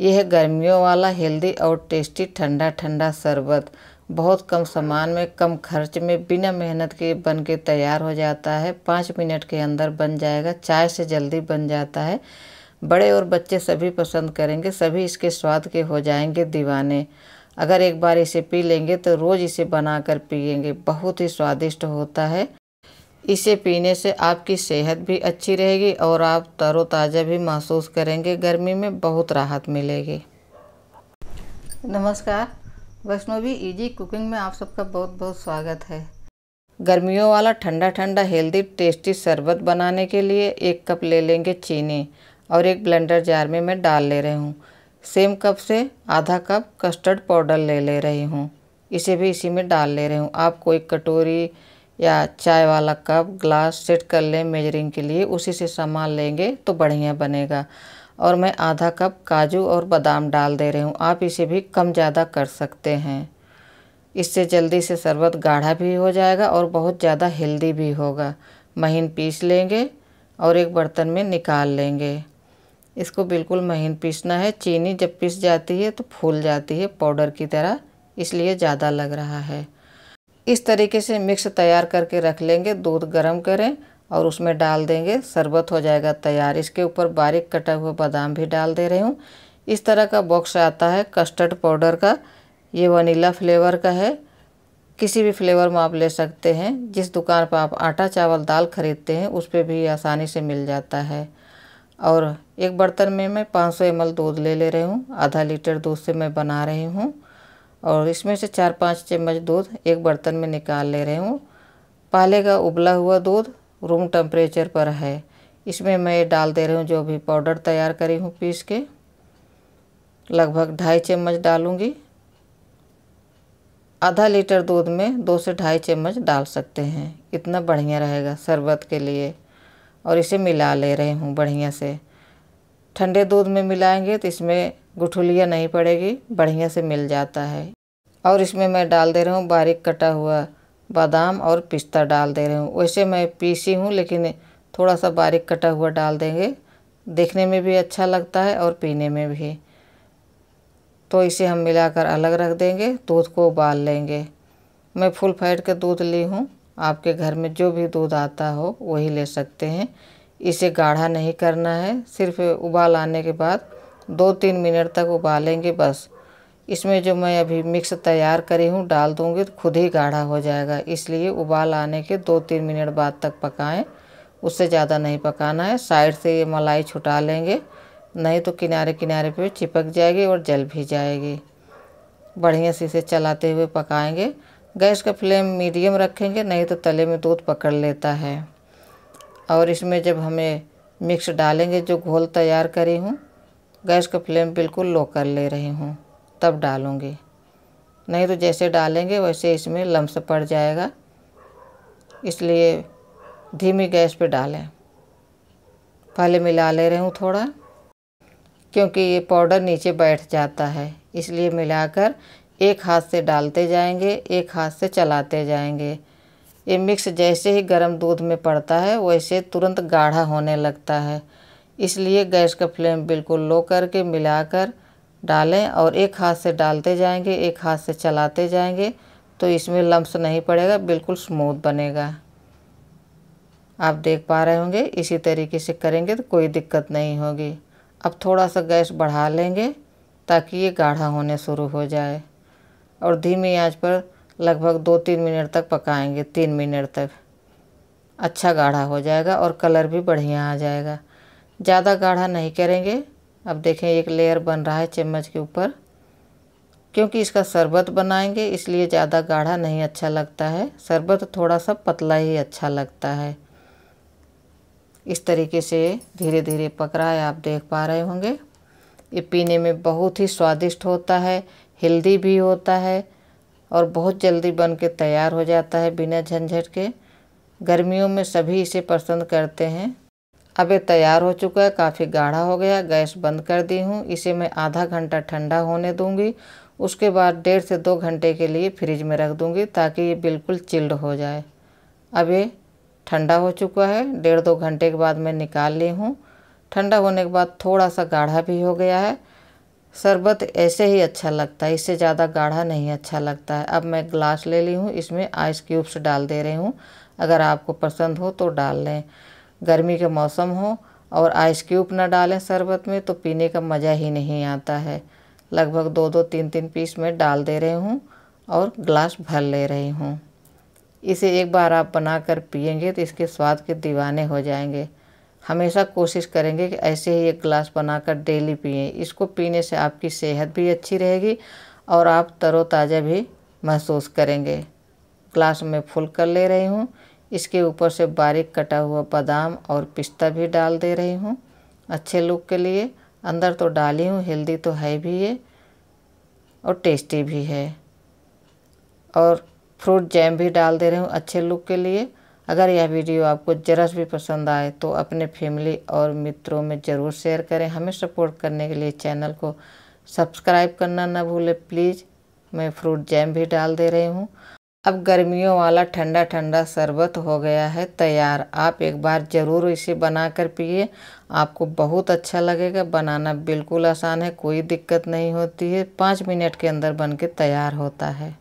यह गर्मियों वाला हेल्दी और टेस्टी ठंडा ठंडा शरबत बहुत कम सामान में कम खर्च में बिना मेहनत के बन के तैयार हो जाता है पाँच मिनट के अंदर बन जाएगा चाय से जल्दी बन जाता है बड़े और बच्चे सभी पसंद करेंगे सभी इसके स्वाद के हो जाएंगे दीवाने अगर एक बार इसे पी लेंगे तो रोज़ इसे बनाकर पिएंगे बहुत ही स्वादिष्ट होता है इसे पीने से आपकी सेहत भी अच्छी रहेगी और आप तरोताज़ा भी महसूस करेंगे गर्मी में बहुत राहत मिलेगी नमस्कार वैष्णवी इजी कुकिंग में आप सबका बहुत बहुत स्वागत है गर्मियों वाला ठंडा ठंडा हेल्दी टेस्टी शरबत बनाने के लिए एक कप ले लेंगे चीनी और एक ब्लेंडर जार में मैं डाल ले रही हूँ सेम कप से आधा कप कस्टर्ड पाउडर ले ले रही हूँ इसे भी इसी में डाल ले रही हूँ आप कोई कटोरी या चाय वाला कप ग्लास सेट कर लें मेजरिंग के लिए उसी से सामान लेंगे तो बढ़िया बनेगा और मैं आधा कप काजू और बादाम डाल दे रही हूँ आप इसे भी कम ज़्यादा कर सकते हैं इससे जल्दी से शरबत गाढ़ा भी हो जाएगा और बहुत ज़्यादा हेल्दी भी होगा महीन पीस लेंगे और एक बर्तन में निकाल लेंगे इसको बिल्कुल महीन पीसना है चीनी जब पीस जाती है तो फूल जाती है पाउडर की तरह इसलिए ज़्यादा लग रहा है इस तरीके से मिक्स तैयार करके रख लेंगे दूध गर्म करें और उसमें डाल देंगे शरबत हो जाएगा तैयार इसके ऊपर बारीक कटा हुआ बादाम भी डाल दे रही हूँ इस तरह का बॉक्स आता है कस्टर्ड पाउडर का ये वनीला फ्लेवर का है किसी भी फ्लेवर में आप ले सकते हैं जिस दुकान पर आप आटा चावल दाल खरीदते हैं उस पर भी आसानी से मिल जाता है और एक बर्तन में मैं 500 ml दूध ले ले रही हूँ आधा लीटर दूध से मैं बना रही हूँ और इसमें से चार पाँच चम्मच दूध एक बर्तन में निकाल ले रही हूँ पहले का उबला हुआ दूध रूम टेम्परेचर पर है इसमें मैं डाल दे रही हूँ जो भी पाउडर तैयार करी हूँ पीस के लगभग ढाई चम्मच डालूँगी आधा लीटर दूध में दो से ढाई चम्मच डाल सकते हैं इतना बढ़िया रहेगा शरबत के लिए और इसे मिला ले रही हूँ बढ़िया से ठंडे दूध में मिलाएंगे तो इसमें गुठुलिया नहीं पड़ेगी बढ़िया से मिल जाता है और इसमें मैं डाल दे रहा हूँ बारीक कटा हुआ बादाम और पिस्ता डाल दे रही हूँ वैसे मैं पीसी हूँ लेकिन थोड़ा सा बारीक कटा हुआ डाल देंगे देखने में भी अच्छा लगता है और पीने में भी तो इसे हम मिलाकर अलग रख देंगे दूध को उबाल लेंगे मैं फुल फैट के दूध ली हूँ आपके घर में जो भी दूध आता हो वही ले सकते हैं इसे गाढ़ा नहीं करना है सिर्फ उबाल आने के बाद दो तीन मिनट तक उबालेंगे बस इसमें जो मैं अभी मिक्स तैयार करी हूँ डाल दूँगी तो खुद ही गाढ़ा हो जाएगा इसलिए उबाल आने के दो तीन मिनट बाद तक पकाएं उससे ज़्यादा नहीं पकाना है साइड से ये मलाई छुटा लेंगे नहीं तो किनारे किनारे पे चिपक जाएगी और जल भी जाएगी बढ़िया से इसे चलाते हुए पकाएंगे गैस का फ्लेम मीडियम रखेंगे नहीं तो तले में दूध पकड़ लेता है और इसमें जब हमें मिक्स डालेंगे जो घोल तैयार करी हूँ गैस का फ्लेम बिल्कुल लो कर ले रही हूँ तब डालूँगी नहीं तो जैसे डालेंगे वैसे इसमें लम्स पड़ जाएगा इसलिए धीमी गैस पे डालें पहले मिला ले रही हूँ थोड़ा क्योंकि ये पाउडर नीचे बैठ जाता है इसलिए मिलाकर एक हाथ से डालते जाएंगे एक हाथ से चलाते जाएंगे ये मिक्स जैसे ही गर्म दूध में पड़ता है वैसे तुरंत गाढ़ा होने लगता है इसलिए गैस का फ्लेम बिल्कुल लो करके मिलाकर डालें और एक हाथ से डालते जाएंगे एक हाथ से चलाते जाएंगे तो इसमें लम्स नहीं पड़ेगा बिल्कुल स्मूथ बनेगा आप देख पा रहे होंगे इसी तरीके से करेंगे तो कोई दिक्कत नहीं होगी अब थोड़ा सा गैस बढ़ा लेंगे ताकि ये गाढ़ा होने शुरू हो जाए और धीमी आंच पर लगभग दो तीन मिनट तक पकाएंगे तीन मिनट तक अच्छा गाढ़ा हो जाएगा और कलर भी बढ़िया आ जाएगा ज़्यादा गाढ़ा नहीं करेंगे अब देखें एक लेयर बन रहा है चम्मच के ऊपर क्योंकि इसका शरबत बनाएंगे इसलिए ज़्यादा गाढ़ा नहीं अच्छा लगता है शरबत थोड़ा सा पतला ही अच्छा लगता है इस तरीके से धीरे धीरे पक रहा है आप देख पा रहे होंगे ये पीने में बहुत ही स्वादिष्ट होता है हेल्दी भी होता है और बहुत जल्दी बन के तैयार हो जाता है बिना झंझट के गर्मियों में सभी इसे पसंद करते हैं अब ये तैयार हो चुका है काफ़ी गाढ़ा हो गया गैस बंद कर दी हूँ इसे मैं आधा घंटा ठंडा होने दूँगी उसके बाद डेढ़ से दो घंटे के लिए फ्रिज में रख दूंगी ताकि ये बिल्कुल चिल्ड हो जाए अब ये ठंडा हो चुका है डेढ़ दो घंटे के बाद मैं निकाल ली हूँ ठंडा होने के बाद थोड़ा सा गाढ़ा भी हो गया है शरबत ऐसे ही अच्छा लगता है इससे ज़्यादा गाढ़ा नहीं अच्छा लगता है अब मैं ग्लास ले ली हूँ इसमें आइस क्यूब्स डाल दे रही हूँ अगर आपको पसंद हो तो डाल लें गर्मी के मौसम हो और आइस क्यूब ना डालें शरबत में तो पीने का मज़ा ही नहीं आता है लगभग दो दो तीन तीन पीस में डाल दे रही हूँ और ग्लास भर ले रही हूँ इसे एक बार आप बना कर पियेंगे तो इसके स्वाद के दीवाने हो जाएंगे हमेशा कोशिश करेंगे कि ऐसे ही एक गिलास बनाकर डेली पिए इसको पीने से आपकी सेहत भी अच्छी रहेगी और आप तरोताज़ा भी महसूस करेंगे ग्लास में फुल कर ले रही हूँ इसके ऊपर से बारीक कटा हुआ बादाम और पिस्ता भी डाल दे रही हूँ अच्छे लुक के लिए अंदर तो डाली हूँ हेल्दी तो है भी ये और टेस्टी भी है और फ्रूट जैम भी डाल दे रही हूँ अच्छे लुक के लिए अगर यह वीडियो आपको ज़रा भी पसंद आए तो अपने फैमिली और मित्रों में ज़रूर शेयर करें हमें सपोर्ट करने के लिए चैनल को सब्सक्राइब करना ना भूलें प्लीज़ मैं फ्रूट जैम भी डाल दे रही हूँ अब गर्मियों वाला ठंडा ठंडा शरबत हो गया है तैयार आप एक बार ज़रूर इसे बना कर पिए आपको बहुत अच्छा लगेगा बनाना बिल्कुल आसान है कोई दिक्कत नहीं होती है पाँच मिनट के अंदर बन के तैयार होता है